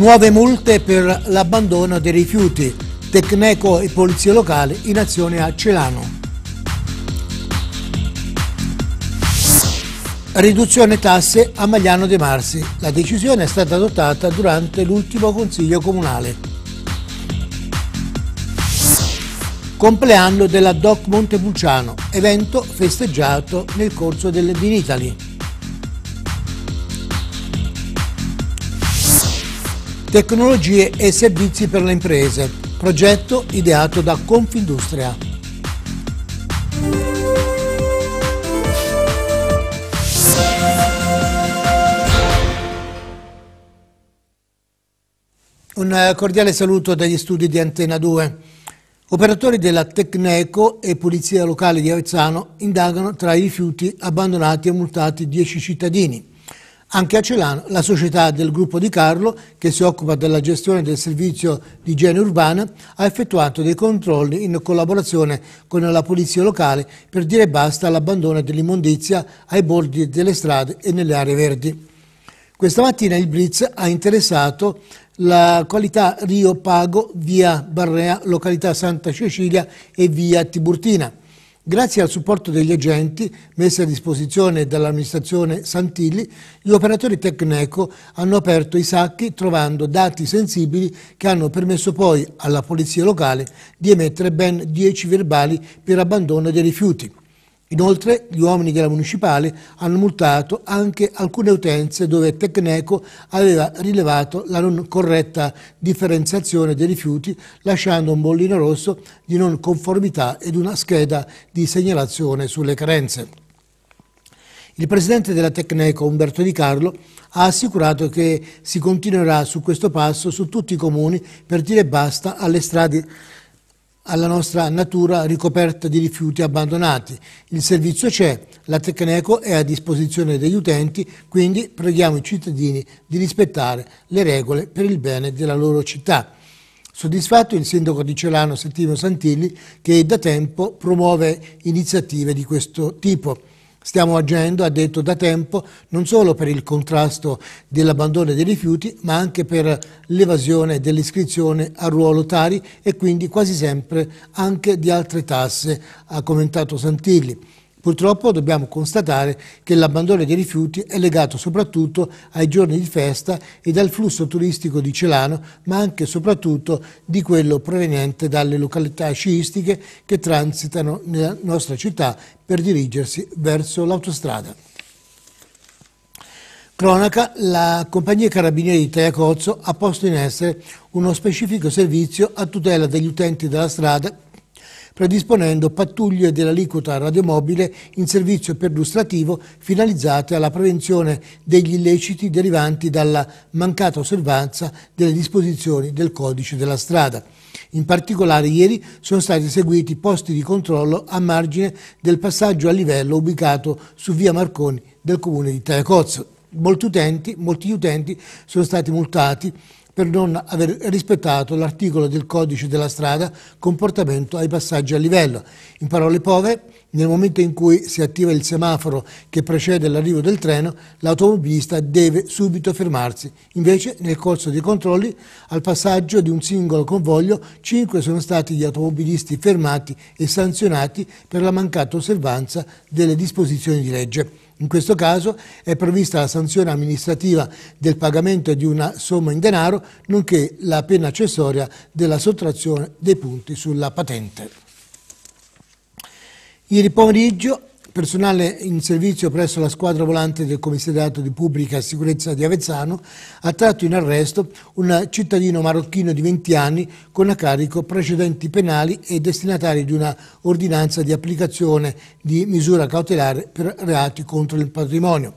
nuove multe per l'abbandono dei rifiuti, Tecneco e Polizia Locale in azione a Celano. Riduzione tasse a Magliano De Marsi. La decisione è stata adottata durante l'ultimo Consiglio Comunale. Compleanno della Doc Montepulciano, evento festeggiato nel corso del Vinitali. Tecnologie e servizi per le imprese, progetto ideato da Confindustria. Un eh, cordiale saluto dagli studi di Antena 2. Operatori della Tecneco e Polizia Locale di Avezzano indagano tra i rifiuti abbandonati e multati 10 cittadini. Anche a Celano la società del gruppo di Carlo, che si occupa della gestione del servizio di igiene urbana, ha effettuato dei controlli in collaborazione con la polizia locale per dire basta all'abbandono dell'immondizia ai bordi delle strade e nelle aree verdi. Questa mattina il Blitz ha interessato la qualità Rio Pago via Barrea, località Santa Cecilia e via Tiburtina. Grazie al supporto degli agenti messi a disposizione dall'amministrazione Santilli, gli operatori Tecneco hanno aperto i sacchi trovando dati sensibili che hanno permesso poi alla polizia locale di emettere ben 10 verbali per abbandono dei rifiuti. Inoltre gli uomini della municipale hanno multato anche alcune utenze dove Tecneco aveva rilevato la non corretta differenziazione dei rifiuti lasciando un bollino rosso di non conformità ed una scheda di segnalazione sulle carenze. Il presidente della Tecneco, Umberto Di Carlo, ha assicurato che si continuerà su questo passo su tutti i comuni per dire basta alle strade alla nostra natura ricoperta di rifiuti abbandonati. Il servizio c'è, la Tecneco è a disposizione degli utenti, quindi preghiamo i cittadini di rispettare le regole per il bene della loro città. Soddisfatto il sindaco di Celano Settimio Santilli che da tempo promuove iniziative di questo tipo. Stiamo agendo, ha detto, da tempo non solo per il contrasto dell'abbandono dei rifiuti, ma anche per l'evasione dell'iscrizione a ruolo Tari e quindi quasi sempre anche di altre tasse, ha commentato Santilli. Purtroppo dobbiamo constatare che l'abbandono dei rifiuti è legato soprattutto ai giorni di festa e dal flusso turistico di Celano, ma anche e soprattutto di quello proveniente dalle località sciistiche che transitano nella nostra città per dirigersi verso l'autostrada. Cronaca, la compagnia Carabinieri di Tajacozzo ha posto in essere uno specifico servizio a tutela degli utenti della strada predisponendo pattuglie dell'aliquota radiomobile in servizio perlustrativo finalizzate alla prevenzione degli illeciti derivanti dalla mancata osservanza delle disposizioni del codice della strada. In particolare ieri sono stati eseguiti posti di controllo a margine del passaggio a livello ubicato su via Marconi del comune di Tagliacozzo. Molti utenti, molti utenti sono stati multati per non aver rispettato l'articolo del codice della strada comportamento ai passaggi a livello. In parole povere, nel momento in cui si attiva il semaforo che precede l'arrivo del treno, l'automobilista deve subito fermarsi. Invece, nel corso dei controlli, al passaggio di un singolo convoglio, cinque sono stati gli automobilisti fermati e sanzionati per la mancata osservanza delle disposizioni di legge. In questo caso è prevista la sanzione amministrativa del pagamento di una somma in denaro, nonché la pena accessoria della sottrazione dei punti sulla patente. Ieri pomeriggio personale in servizio presso la squadra volante del commissariato di pubblica sicurezza di Avezzano ha tratto in arresto un cittadino marocchino di 20 anni con a carico precedenti penali e destinatari di una ordinanza di applicazione di misura cautelare per reati contro il patrimonio.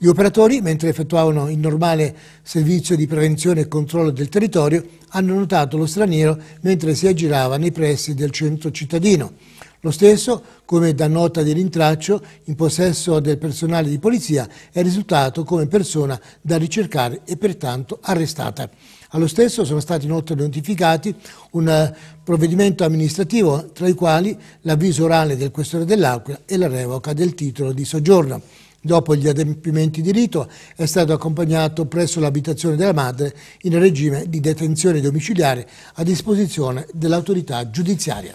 Gli operatori, mentre effettuavano il normale servizio di prevenzione e controllo del territorio, hanno notato lo straniero mentre si aggirava nei pressi del centro cittadino. Lo stesso, come da nota di rintraccio, in possesso del personale di polizia è risultato come persona da ricercare e pertanto arrestata. Allo stesso sono stati inoltre notificati un eh, provvedimento amministrativo, tra i quali l'avviso orale del questore dell'Aquila e la revoca del titolo di soggiorno. Dopo gli adempimenti di rito è stato accompagnato presso l'abitazione della madre in regime di detenzione domiciliare a disposizione dell'autorità giudiziaria.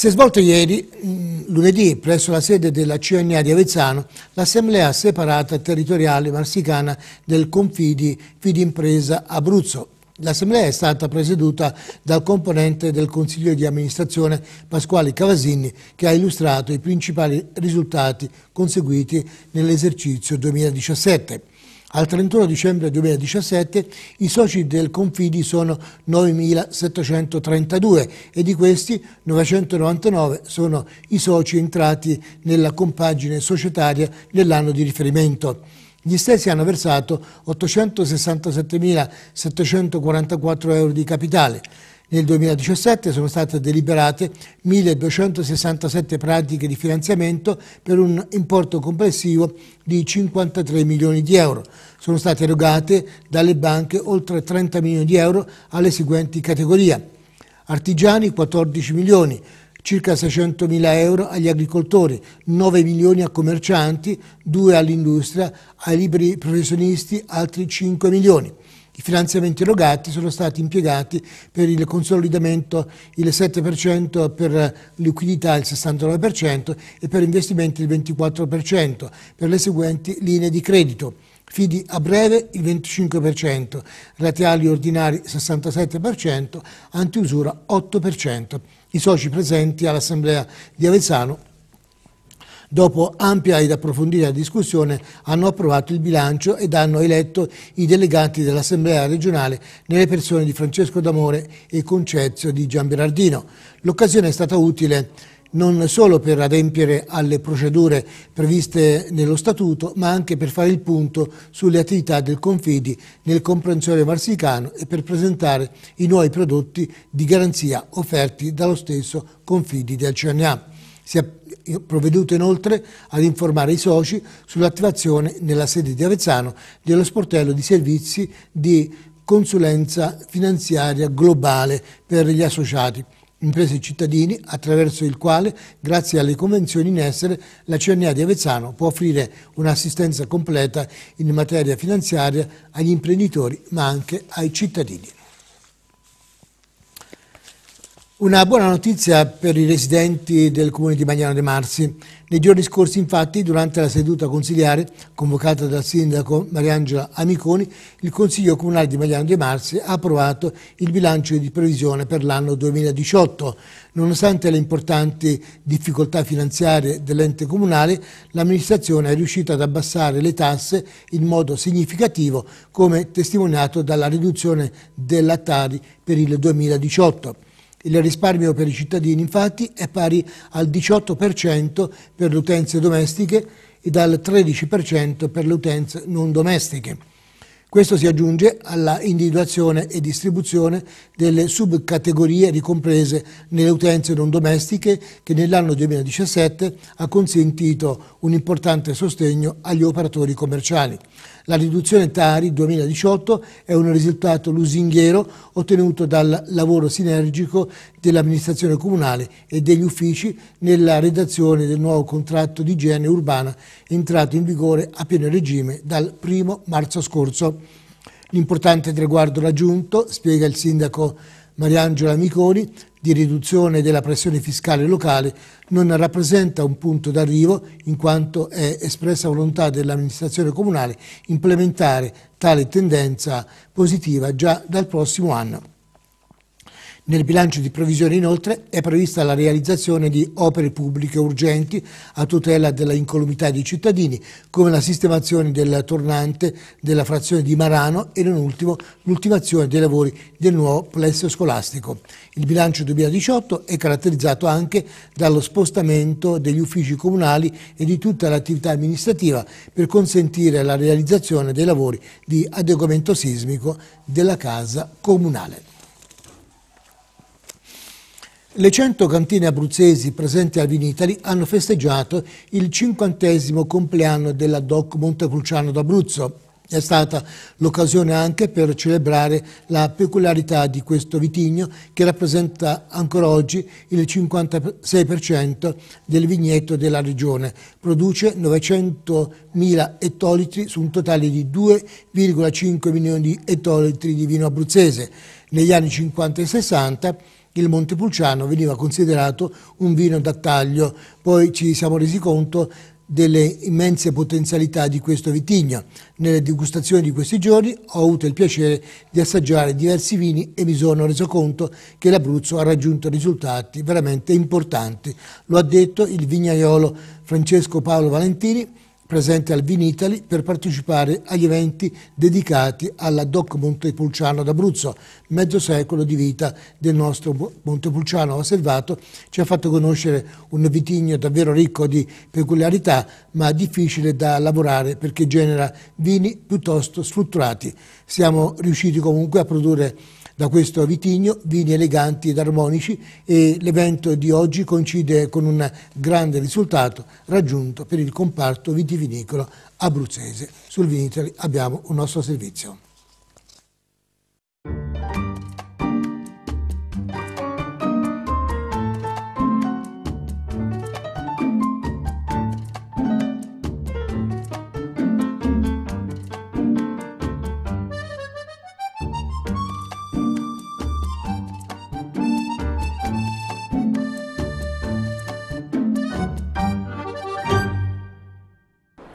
Si è svolto ieri, mm, lunedì, presso la sede della CNA di Avezzano, l'assemblea separata territoriale marsicana del Confidi Fidimpresa Abruzzo. L'assemblea è stata presieduta dal componente del Consiglio di amministrazione Pasquale Cavasini che ha illustrato i principali risultati conseguiti nell'esercizio 2017. Al 31 dicembre 2017 i soci del Confidi sono 9.732 e di questi 999 sono i soci entrati nella compagine societaria nell'anno di riferimento. Gli stessi hanno versato 867.744 euro di capitale. Nel 2017 sono state deliberate 1.267 pratiche di finanziamento per un importo complessivo di 53 milioni di euro. Sono state erogate dalle banche oltre 30 milioni di euro alle seguenti categorie. Artigiani 14 milioni, circa 600 mila euro agli agricoltori, 9 milioni a commercianti, 2 all'industria, ai liberi professionisti altri 5 milioni. I finanziamenti erogati sono stati impiegati per il consolidamento il 7%, per liquidità il 69% e per investimenti il 24%, per le seguenti linee di credito. Fidi a breve il 25%, rateali ordinari 67%, antiusura 8%. I soci presenti all'Assemblea di Avezzano dopo ampia ed approfondita discussione, hanno approvato il bilancio ed hanno eletto i delegati dell'Assemblea regionale nelle persone di Francesco D'Amore e Concezio di Gianberardino. L'occasione è stata utile non solo per adempiere alle procedure previste nello Statuto, ma anche per fare il punto sulle attività del Confidi nel comprensore marsicano e per presentare i nuovi prodotti di garanzia offerti dallo stesso Confidi del CNA. Si è provveduto inoltre ad informare i soci sull'attivazione nella sede di Avezzano dello sportello di servizi di consulenza finanziaria globale per gli associati imprese e cittadini, attraverso il quale, grazie alle convenzioni in essere, la CNA di Avezzano può offrire un'assistenza completa in materia finanziaria agli imprenditori, ma anche ai cittadini. Una buona notizia per i residenti del comune di Magnano de Marsi. Nei giorni scorsi, infatti, durante la seduta consiliare convocata dal sindaco Mariangela Amiconi, il Consiglio Comunale di Magnano de Marsi ha approvato il bilancio di previsione per l'anno 2018. Nonostante le importanti difficoltà finanziarie dell'ente comunale, l'amministrazione è riuscita ad abbassare le tasse in modo significativo, come testimoniato dalla riduzione dell'attari per il 2018. Il risparmio per i cittadini infatti è pari al 18% per le utenze domestiche e al 13% per le utenze non domestiche. Questo si aggiunge alla individuazione e distribuzione delle subcategorie ricomprese nelle utenze non domestiche che nell'anno 2017 ha consentito un importante sostegno agli operatori commerciali. La riduzione Tari 2018 è un risultato lusinghiero ottenuto dal lavoro sinergico dell'amministrazione comunale e degli uffici nella redazione del nuovo contratto di igiene urbana entrato in vigore a pieno regime dal 1 marzo scorso. L'importante traguardo raggiunto, spiega il sindaco Mariangela Miconi, di riduzione della pressione fiscale locale non rappresenta un punto d'arrivo in quanto è espressa volontà dell'amministrazione comunale implementare tale tendenza positiva già dal prossimo anno. Nel bilancio di previsione inoltre è prevista la realizzazione di opere pubbliche urgenti a tutela della incolumità dei cittadini, come la sistemazione del tornante della frazione di Marano e non ultimo l'ultimazione dei lavori del nuovo plesso scolastico. Il bilancio 2018 è caratterizzato anche dallo spostamento degli uffici comunali e di tutta l'attività amministrativa per consentire la realizzazione dei lavori di adeguamento sismico della casa comunale. Le 100 cantine abruzzesi presenti al Vinitali hanno festeggiato il cinquantesimo compleanno della DOC Montepulciano d'Abruzzo. È stata l'occasione anche per celebrare la peculiarità di questo vitigno che rappresenta ancora oggi il 56% del vigneto della regione. Produce 900.000 ettolitri su un totale di 2,5 milioni di ettolitri di vino abruzzese. Negli anni 50 e 60 il Montepulciano veniva considerato un vino d'attaglio, poi ci siamo resi conto delle immense potenzialità di questo vitigno. Nelle degustazioni di questi giorni ho avuto il piacere di assaggiare diversi vini e mi sono reso conto che l'Abruzzo ha raggiunto risultati veramente importanti. Lo ha detto il vignaiolo Francesco Paolo Valentini, presente al Vinitali per partecipare agli eventi dedicati alla DOC Montepulciano d'Abruzzo. Mezzo secolo di vita del nostro Montepulciano osservato ci ha fatto conoscere un vitigno davvero ricco di peculiarità ma difficile da lavorare perché genera vini piuttosto strutturati. Siamo riusciti comunque a produrre da questo vitigno, vini eleganti ed armonici e l'evento di oggi coincide con un grande risultato raggiunto per il comparto vitivinicolo abruzzese. Sul Vinitali abbiamo un nostro servizio.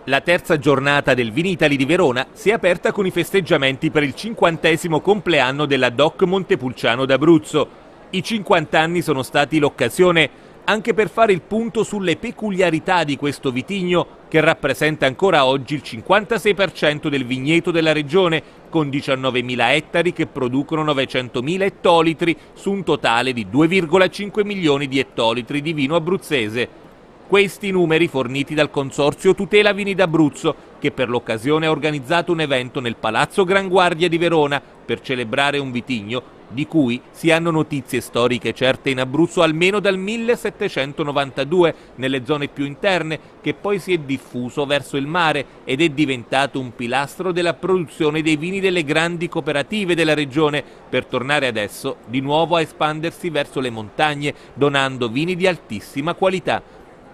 La terza giornata del Vinitali di Verona si è aperta con i festeggiamenti per il cinquantesimo compleanno della DOC Montepulciano d'Abruzzo. I 50 anni sono stati l'occasione anche per fare il punto sulle peculiarità di questo vitigno che rappresenta ancora oggi il 56% del vigneto della regione con 19.000 ettari che producono 900.000 ettolitri su un totale di 2,5 milioni di ettolitri di vino abruzzese. Questi numeri forniti dal Consorzio Tutela Vini d'Abruzzo, che per l'occasione ha organizzato un evento nel Palazzo Gran Guardia di Verona per celebrare un vitigno di cui si hanno notizie storiche certe in Abruzzo almeno dal 1792 nelle zone più interne, che poi si è diffuso verso il mare ed è diventato un pilastro della produzione dei vini delle grandi cooperative della regione, per tornare adesso di nuovo a espandersi verso le montagne, donando vini di altissima qualità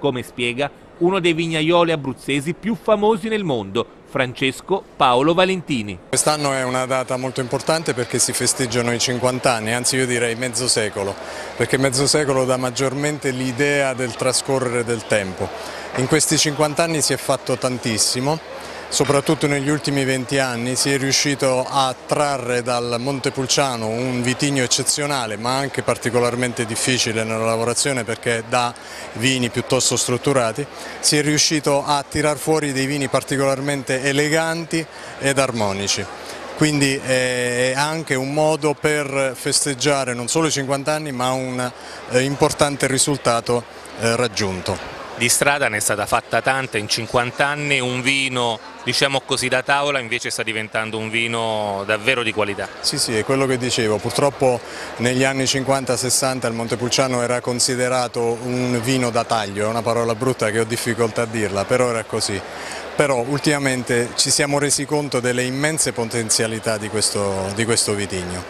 come spiega uno dei vignaioli abruzzesi più famosi nel mondo, Francesco Paolo Valentini. Quest'anno è una data molto importante perché si festeggiano i 50 anni, anzi io direi mezzo secolo, perché mezzo secolo dà maggiormente l'idea del trascorrere del tempo. In questi 50 anni si è fatto tantissimo, soprattutto negli ultimi 20 anni si è riuscito a trarre dal Montepulciano un vitigno eccezionale ma anche particolarmente difficile nella lavorazione perché da vini piuttosto strutturati si è riuscito a tirar fuori dei vini particolarmente eleganti ed armonici quindi eh, è anche un modo per festeggiare non solo i 50 anni ma un eh, importante risultato eh, raggiunto. Di strada ne è stata fatta tanta in 50 anni, un vino diciamo così da tavola invece sta diventando un vino davvero di qualità. Sì sì è quello che dicevo, purtroppo negli anni 50-60 il Montepulciano era considerato un vino da taglio, è una parola brutta che ho difficoltà a dirla, però era così però ultimamente ci siamo resi conto delle immense potenzialità di questo, di questo vitigno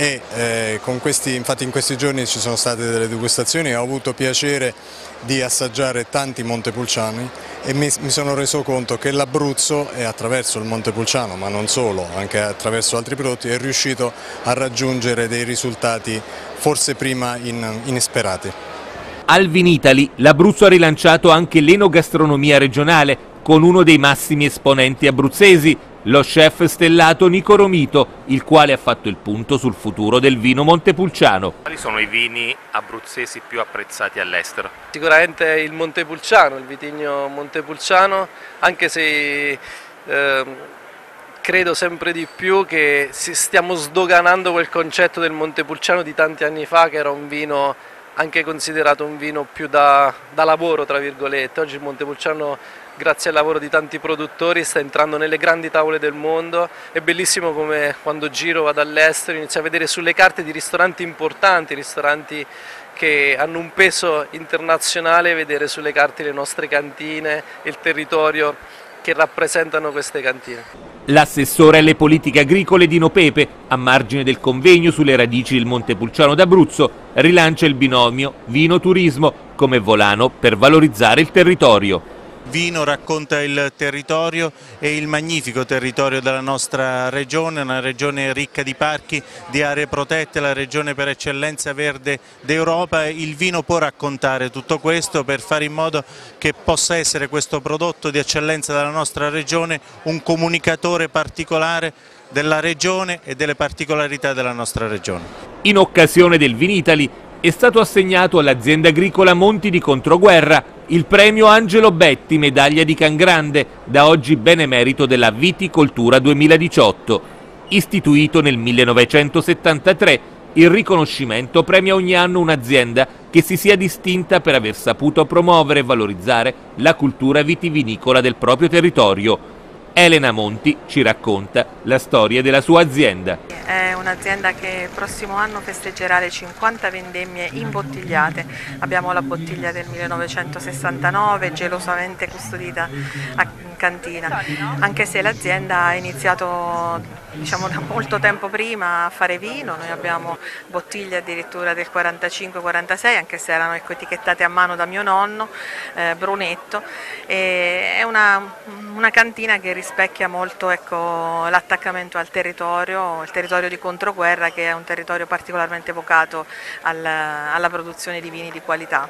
e eh, questi, infatti in questi giorni ci sono state delle degustazioni e ho avuto piacere di assaggiare tanti Montepulciani e mi, mi sono reso conto che l'Abruzzo e attraverso il Montepulciano ma non solo, anche attraverso altri prodotti è riuscito a raggiungere dei risultati forse prima in, inesperati. Al Vinitali l'Abruzzo ha rilanciato anche l'enogastronomia regionale con uno dei massimi esponenti abruzzesi, lo chef stellato Nico Romito, il quale ha fatto il punto sul futuro del vino montepulciano. Quali sono i vini abruzzesi più apprezzati all'estero? Sicuramente il montepulciano, il vitigno montepulciano, anche se eh, credo sempre di più che stiamo sdoganando quel concetto del montepulciano di tanti anni fa che era un vino anche considerato un vino più da, da lavoro, tra virgolette. Oggi il montepulciano grazie al lavoro di tanti produttori sta entrando nelle grandi tavole del mondo, è bellissimo come quando giro vado all'estero inizio a vedere sulle carte di ristoranti importanti, ristoranti che hanno un peso internazionale, vedere sulle carte le nostre cantine e il territorio che rappresentano queste cantine. L'assessore alle politiche agricole Dino Pepe, a margine del convegno sulle radici del Montepulciano d'Abruzzo, rilancia il binomio vino-turismo come volano per valorizzare il territorio. Vino racconta il territorio e il magnifico territorio della nostra regione, una regione ricca di parchi, di aree protette, la regione per eccellenza verde d'Europa. Il vino può raccontare tutto questo per fare in modo che possa essere questo prodotto di eccellenza della nostra regione un comunicatore particolare della regione e delle particolarità della nostra regione. In occasione del Vinitali è stato assegnato all'azienda agricola Monti di Controguerra il premio Angelo Betti, medaglia di Can Grande, da oggi benemerito della Viticoltura 2018. Istituito nel 1973, il riconoscimento premia ogni anno un'azienda che si sia distinta per aver saputo promuovere e valorizzare la cultura vitivinicola del proprio territorio. Elena Monti ci racconta la storia della sua azienda. È un'azienda che il prossimo anno festeggerà le 50 vendemmie imbottigliate. Abbiamo la bottiglia del 1969 gelosamente custodita in cantina, anche se l'azienda ha iniziato diciamo, da molto tempo prima a fare vino, noi abbiamo bottiglie addirittura del 45-46 anche se erano ecco, etichettate a mano da mio nonno eh, Brunetto, e è una, una, cantina che rispecchia molto ecco, l'attaccamento al territorio, il territorio di controguerra che è un territorio particolarmente vocato al, alla produzione di vini di qualità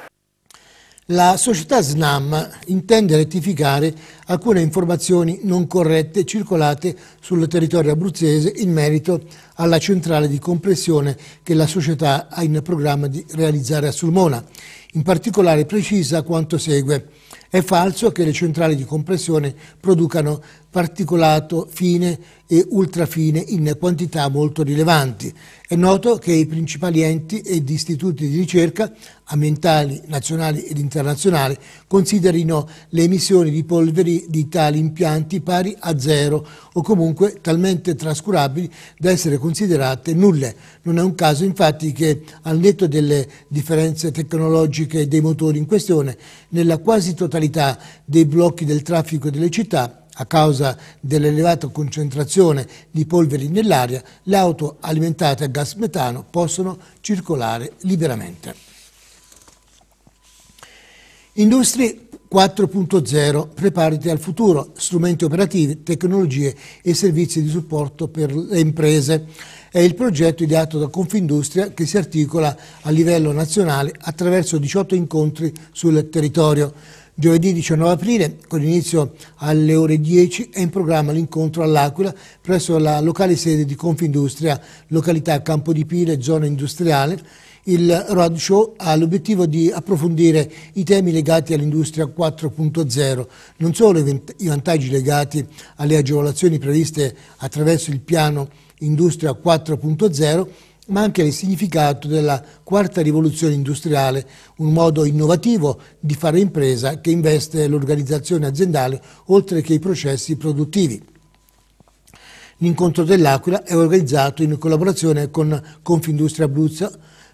la società SNAM intende rettificare alcune informazioni non corrette circolate sul territorio abruzzese in merito alla centrale di compressione che la società ha in programma di realizzare a Sulmona. In particolare precisa quanto segue. È falso che le centrali di compressione producano particolato fine e ultrafine in quantità molto rilevanti. È noto che i principali enti ed istituti di ricerca ambientali nazionali ed internazionali considerino le emissioni di polveri di tali impianti pari a zero o comunque talmente trascurabili da essere considerate nulle. Non è un caso infatti che al netto delle differenze tecnologiche dei motori in questione, nella quasi totalità dei blocchi del traffico delle città a causa dell'elevata concentrazione di polveri nell'aria, le auto alimentate a gas metano possono circolare liberamente. Industrie 4.0, preparati al futuro, strumenti operativi, tecnologie e servizi di supporto per le imprese. È il progetto ideato da Confindustria che si articola a livello nazionale attraverso 18 incontri sul territorio. Giovedì 19 aprile, con inizio alle ore 10, è in programma l'incontro all'Aquila presso la locale sede di Confindustria, località Campo di Pile, zona industriale. Il roadshow ha l'obiettivo di approfondire i temi legati all'industria 4.0, non solo i vantaggi legati alle agevolazioni previste attraverso il piano Industria 4.0, ma anche il significato della quarta rivoluzione industriale, un modo innovativo di fare impresa che investe l'organizzazione aziendale oltre che i processi produttivi. L'incontro dell'Aquila è organizzato in collaborazione con Confindustria Abruzzo,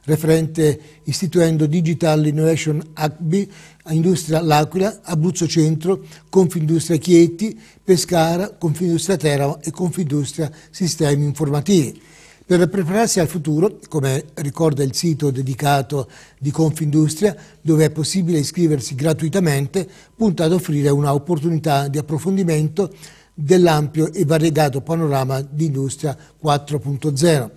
referente istituendo Digital Innovation Hub Industria L'Aquila, Abruzzo Centro, Confindustria Chieti, Pescara, Confindustria Teramo e Confindustria Sistemi Informativi. Per prepararsi al futuro, come ricorda il sito dedicato di Confindustria, dove è possibile iscriversi gratuitamente, punta ad offrire un'opportunità di approfondimento dell'ampio e variegato panorama di Industria 4.0.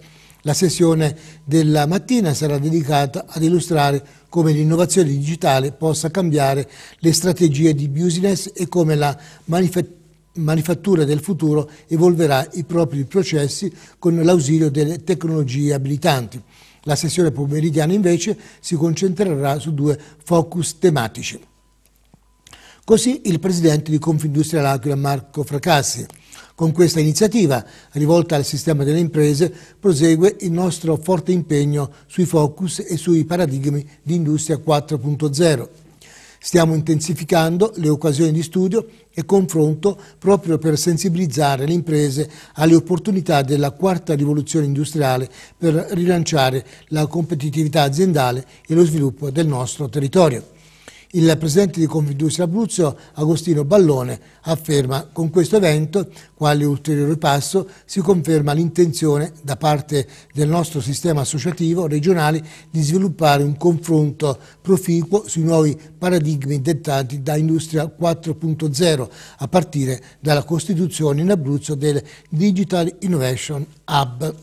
La sessione della mattina sarà dedicata ad illustrare come l'innovazione digitale possa cambiare le strategie di business e come la manifestazione manifattura del futuro evolverà i propri processi con l'ausilio delle tecnologie abilitanti. La sessione pomeridiana invece si concentrerà su due focus tematici. Così il presidente di Confindustria L'Aquila Marco Fracassi. Con questa iniziativa, rivolta al sistema delle imprese, prosegue il nostro forte impegno sui focus e sui paradigmi di Industria 4.0. Stiamo intensificando le occasioni di studio e confronto proprio per sensibilizzare le imprese alle opportunità della quarta rivoluzione industriale per rilanciare la competitività aziendale e lo sviluppo del nostro territorio. Il presidente di Confindustria Abruzzo, Agostino Ballone, afferma con questo evento, quale ulteriore passo, si conferma l'intenzione da parte del nostro sistema associativo regionale di sviluppare un confronto proficuo sui nuovi paradigmi dettati da Industria 4.0, a partire dalla costituzione in Abruzzo del Digital Innovation Hub.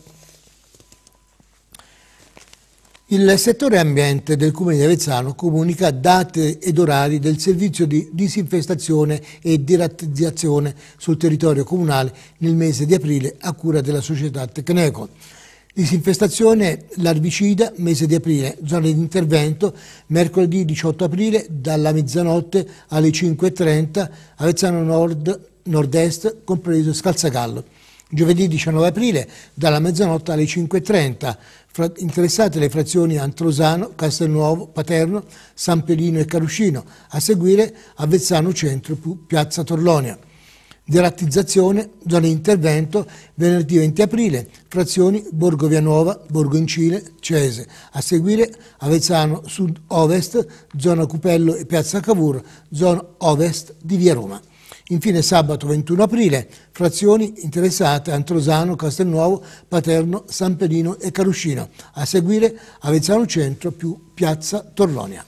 Il settore ambiente del Comune di Avezzano comunica date ed orari del servizio di disinfestazione e dirattizzazione sul territorio comunale nel mese di aprile a cura della società Tecneco. Disinfestazione larvicida, mese di aprile, zona di intervento, mercoledì 18 aprile dalla mezzanotte alle 5.30, Avezzano Nord, Nord-Est, compreso Scalzagallo. Giovedì 19 aprile dalla mezzanotte alle 5.30, interessate le frazioni Antrosano, Castelnuovo, Paterno, San Pelino e Caruscino, a seguire Avezzano Centro, Piazza Torlonia. Derattizzazione, zona di intervento, venerdì 20 aprile, frazioni Borgo Via Nuova, Borgo Incile, Cese. A seguire Avezzano Sud-Ovest, zona Cupello e Piazza Cavour, zona Ovest di Via Roma. Infine sabato 21 aprile, frazioni interessate Antrosano, Castelnuovo, Paterno, San Pedino e Caruscino. A seguire Avezzano Centro più Piazza Torlonia.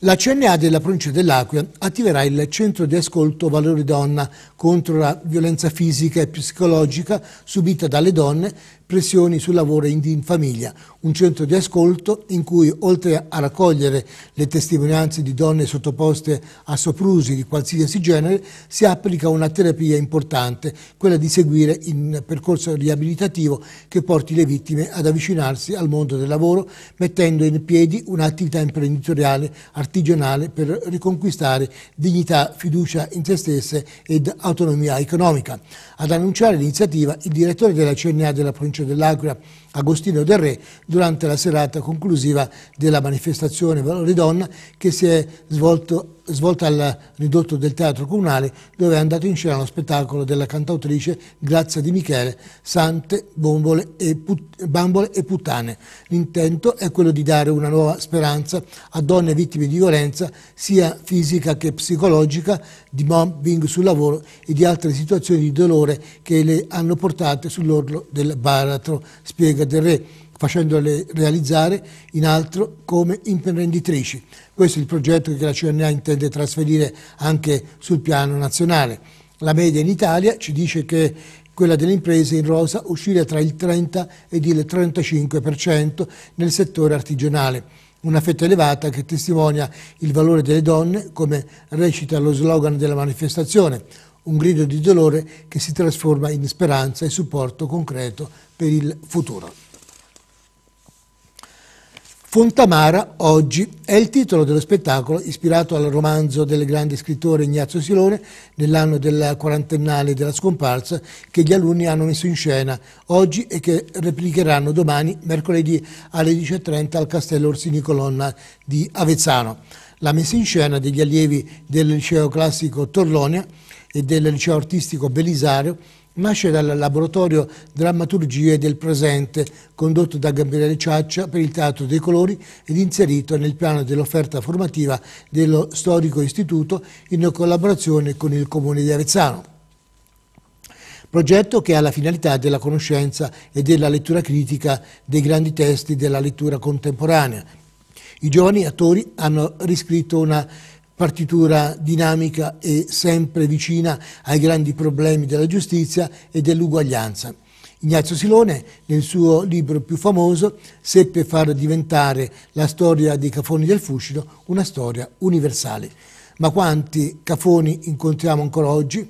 La CNA della provincia dell'Aquila attiverà il centro di ascolto Valore Donna contro la violenza fisica e psicologica subita dalle donne, pressioni sul lavoro e in famiglia, un centro di ascolto in cui oltre a raccogliere le testimonianze di donne sottoposte a soprusi di qualsiasi genere, si applica una terapia importante, quella di seguire un percorso riabilitativo che porti le vittime ad avvicinarsi al mondo del lavoro, mettendo in piedi un'attività imprenditoriale artigianale per riconquistare dignità, fiducia in se stesse ed autonomia autonomia economica. Ad annunciare l'iniziativa il direttore della CNA della provincia dell'Aquila, Agostino Del Re, durante la serata conclusiva della manifestazione Valore Donna che si è svolto svolta al ridotto del Teatro Comunale, dove è andato in scena lo spettacolo della cantautrice Grazia Di Michele, Sante, Bombole e Put Bambole e Puttane. L'intento è quello di dare una nuova speranza a donne vittime di violenza, sia fisica che psicologica, di mobbing sul lavoro e di altre situazioni di dolore che le hanno portate sull'orlo del baratro, spiega Del Re facendole realizzare in altro come imprenditrici. Questo è il progetto che la CNA intende trasferire anche sul piano nazionale. La media in Italia ci dice che quella delle imprese in rosa uscire tra il 30 ed il 35% nel settore artigianale. Una fetta elevata che testimonia il valore delle donne, come recita lo slogan della manifestazione, un grido di dolore che si trasforma in speranza e supporto concreto per il futuro. Fontamara oggi è il titolo dello spettacolo ispirato al romanzo del grande scrittore Ignazio Silone nell'anno del quarantennale della scomparsa che gli alunni hanno messo in scena oggi e che replicheranno domani mercoledì alle 10.30 al Castello Orsini Colonna di Avezzano. La messa in scena degli allievi del liceo classico Torlonia e del liceo artistico Belisario nasce dal laboratorio Drammaturgie del Presente, condotto da Gabriele Ciaccia per il Teatro dei Colori ed inserito nel piano dell'offerta formativa dello storico istituto in collaborazione con il Comune di Avezzano progetto che ha la finalità della conoscenza e della lettura critica dei grandi testi della lettura contemporanea. I giovani attori hanno riscritto una partitura dinamica e sempre vicina ai grandi problemi della giustizia e dell'uguaglianza. Ignazio Silone, nel suo libro più famoso, seppe far diventare la storia dei cafoni del Fucido una storia universale. Ma quanti cafoni incontriamo ancora oggi?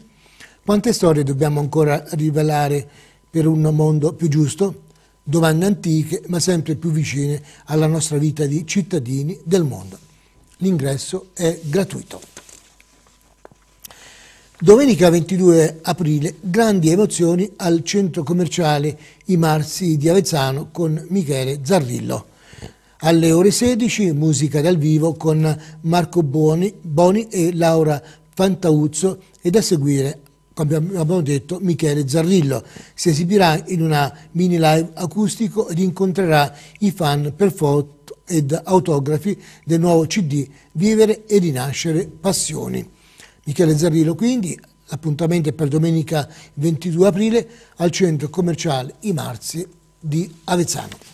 Quante storie dobbiamo ancora rivelare per un mondo più giusto? Domande antiche, ma sempre più vicine alla nostra vita di cittadini del mondo l'ingresso è gratuito. Domenica 22 aprile, grandi emozioni al centro commerciale I Marsi di Avezzano con Michele Zarrillo. Alle ore 16, musica dal vivo con Marco Boni, Boni e Laura Fantauzzo ed a seguire come abbiamo detto, Michele Zarrillo. Si esibirà in una mini live acustico ed incontrerà i fan per foto ed autografi del nuovo CD Vivere e rinascere passioni. Michele Zarrillo quindi L'appuntamento è per domenica 22 aprile al centro commerciale I Marzi di Avezzano.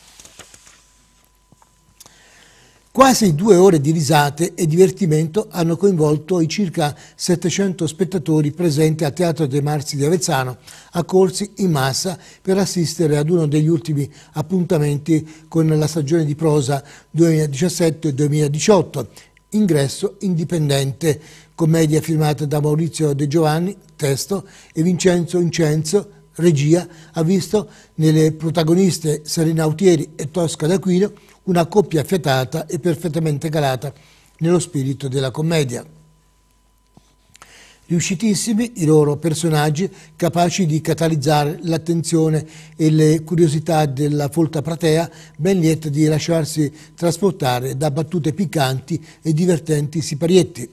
Quasi due ore di risate e divertimento hanno coinvolto i circa 700 spettatori presenti al Teatro dei Marzi di Avezzano, accorsi in massa per assistere ad uno degli ultimi appuntamenti con la stagione di prosa 2017-2018, ingresso indipendente, commedia firmata da Maurizio De Giovanni, testo, e Vincenzo Incenzo, regia, ha visto nelle protagoniste Serena Autieri e Tosca D'Aquino una coppia fiatata e perfettamente calata nello spirito della commedia. Riuscitissimi i loro personaggi, capaci di catalizzare l'attenzione e le curiosità della folta platea, ben lieta di lasciarsi trasportare da battute piccanti e divertenti siparietti.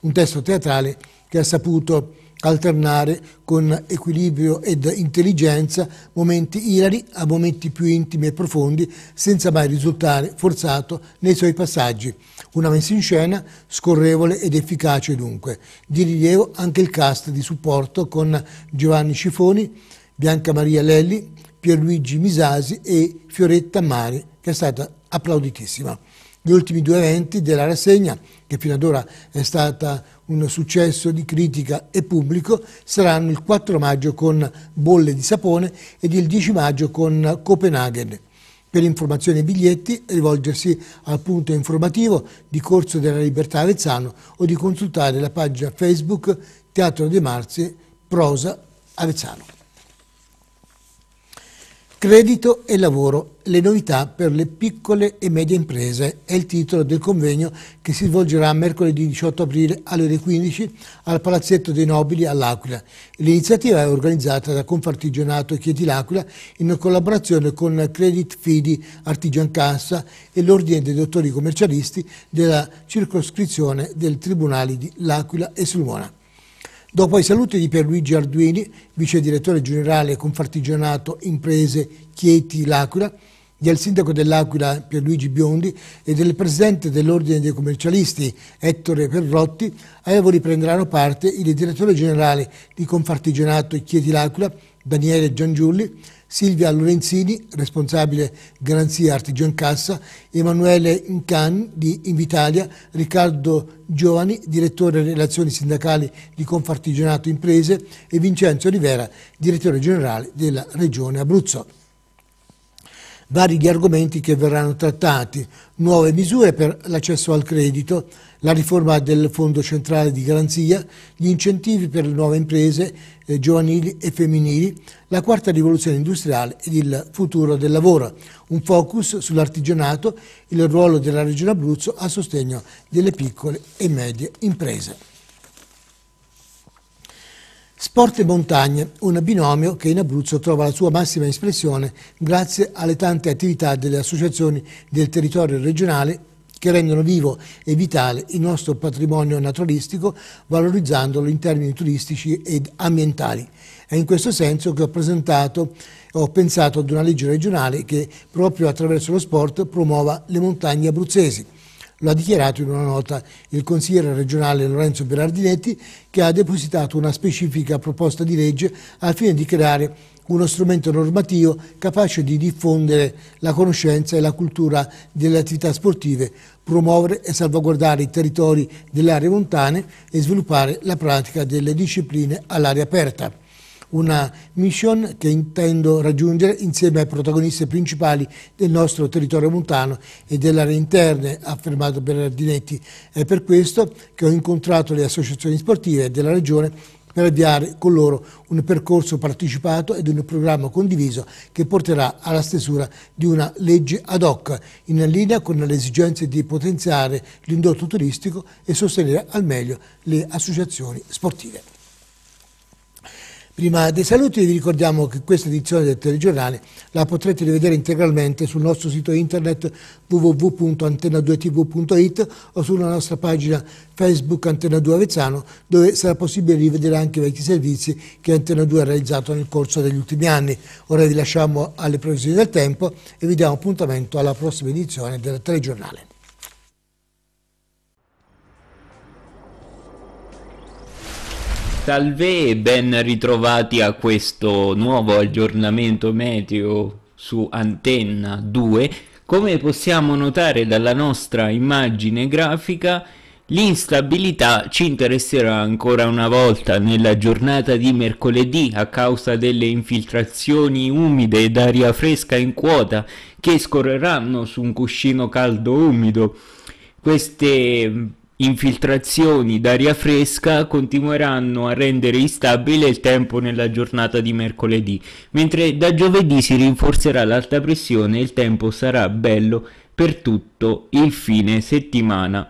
Un testo teatrale che ha saputo alternare con equilibrio ed intelligenza momenti ilari a momenti più intimi e profondi senza mai risultare forzato nei suoi passaggi. Una messa in scena scorrevole ed efficace dunque. Di rilievo anche il cast di supporto con Giovanni Cifoni, Bianca Maria Lelli, Pierluigi Misasi e Fioretta Mari che è stata applauditissima. Gli ultimi due eventi della rassegna, che fino ad ora è stata un successo di critica e pubblico, saranno il 4 maggio con Bolle di Sapone ed il 10 maggio con Copenaghen. Per informazioni e biglietti rivolgersi al punto informativo di Corso della Libertà Avezzano o di consultare la pagina Facebook Teatro De Marzi, Prosa Avezzano. Credito e lavoro, le novità per le piccole e medie imprese è il titolo del convegno che si svolgerà mercoledì 18 aprile alle ore 15 al Palazzetto dei Nobili all'Aquila. L'iniziativa è organizzata da Confartigianato e Chieti L'Aquila in collaborazione con Credit Fidi Artigian Cassa e l'Ordine dei Dottori Commercialisti della circoscrizione del Tribunale di L'Aquila e Sulmona. Dopo i saluti di Pierluigi Arduini, vice direttore generale Confartigianato Imprese Chieti L'Aquila, del sindaco dell'Aquila Pierluigi Biondi e del presidente dell'Ordine dei commercialisti Ettore Perrotti, a Evoli prenderanno parte il direttore generale di Confartigianato Chieti L'Aquila Daniele Giangiulli, Silvia Lorenzini, responsabile garanzia Artigian Cassa, Emanuele Incan di Invitalia, Riccardo Giovani, direttore relazioni sindacali di Confartigianato Imprese e Vincenzo Rivera, direttore generale della Regione Abruzzo. Vari gli argomenti che verranno trattati, nuove misure per l'accesso al credito, la riforma del Fondo Centrale di Garanzia, gli incentivi per le nuove imprese eh, giovanili e femminili, la quarta rivoluzione industriale ed il futuro del lavoro, un focus sull'artigianato, il ruolo della Regione Abruzzo a sostegno delle piccole e medie imprese. Sport e montagna, un binomio che in Abruzzo trova la sua massima espressione grazie alle tante attività delle associazioni del territorio regionale che rendono vivo e vitale il nostro patrimonio naturalistico valorizzandolo in termini turistici ed ambientali. È in questo senso che ho presentato ho pensato ad una legge regionale che proprio attraverso lo sport promuova le montagne abruzzesi lo ha dichiarato in una nota il consigliere regionale Lorenzo Berardinetti che ha depositato una specifica proposta di legge al fine di creare uno strumento normativo capace di diffondere la conoscenza e la cultura delle attività sportive, promuovere e salvaguardare i territori delle aree montane e sviluppare la pratica delle discipline all'aria aperta una mission che intendo raggiungere insieme ai protagonisti principali del nostro territorio montano e dell'area interna, ha affermato Bernardinetti. È per questo che ho incontrato le associazioni sportive della Regione per avviare con loro un percorso partecipato ed un programma condiviso che porterà alla stesura di una legge ad hoc in linea con le esigenze di potenziare l'indotto turistico e sostenere al meglio le associazioni sportive prima dei saluti vi ricordiamo che questa edizione del telegiornale la potrete rivedere integralmente sul nostro sito internet www.antenna2tv.it o sulla nostra pagina Facebook Antenna 2 Avezzano dove sarà possibile rivedere anche vecchi servizi che Antenna 2 ha realizzato nel corso degli ultimi anni. Ora vi lasciamo alle previsioni del tempo e vi diamo appuntamento alla prossima edizione del telegiornale. Salve e ben ritrovati a questo nuovo aggiornamento meteo su Antenna 2. Come possiamo notare dalla nostra immagine grafica, l'instabilità ci interesserà ancora una volta nella giornata di mercoledì a causa delle infiltrazioni umide ed aria fresca in quota che scorreranno su un cuscino caldo umido. Queste Infiltrazioni d'aria fresca continueranno a rendere instabile il tempo nella giornata di mercoledì, mentre da giovedì si rinforzerà l'alta pressione e il tempo sarà bello per tutto il fine settimana.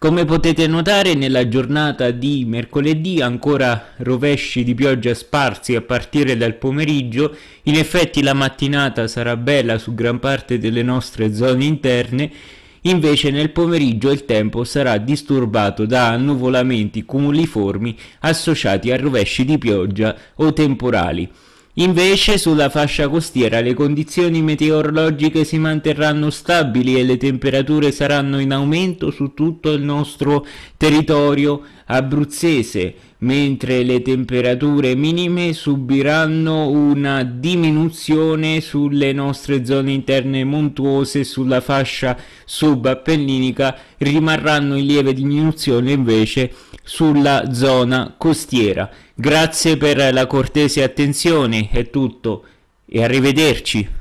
Come potete notare nella giornata di mercoledì ancora rovesci di pioggia sparsi a partire dal pomeriggio, in effetti la mattinata sarà bella su gran parte delle nostre zone interne, Invece nel pomeriggio il tempo sarà disturbato da annuvolamenti cumuliformi associati a rovesci di pioggia o temporali. Invece sulla fascia costiera le condizioni meteorologiche si manterranno stabili e le temperature saranno in aumento su tutto il nostro territorio abruzzese, mentre le temperature minime subiranno una diminuzione sulle nostre zone interne montuose sulla fascia subappenninica rimarranno in lieve diminuzione invece sulla zona costiera. Grazie per la cortese attenzione, è tutto e arrivederci.